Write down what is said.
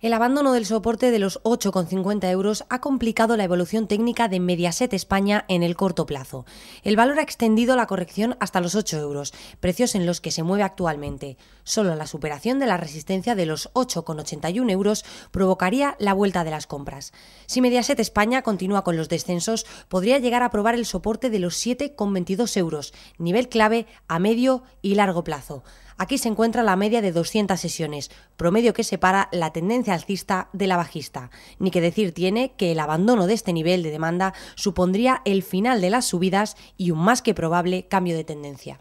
El abandono del soporte de los 8,50 euros ha complicado la evolución técnica de Mediaset España en el corto plazo. El valor ha extendido la corrección hasta los 8 euros, precios en los que se mueve actualmente. Solo la superación de la resistencia de los 8,81 euros provocaría la vuelta de las compras. Si Mediaset España continúa con los descensos, podría llegar a probar el soporte de los 7,22 euros, nivel clave a medio y largo plazo. Aquí se encuentra la media de 200 sesiones, promedio que separa la tendencia alcista de la bajista. Ni que decir tiene que el abandono de este nivel de demanda supondría el final de las subidas y un más que probable cambio de tendencia.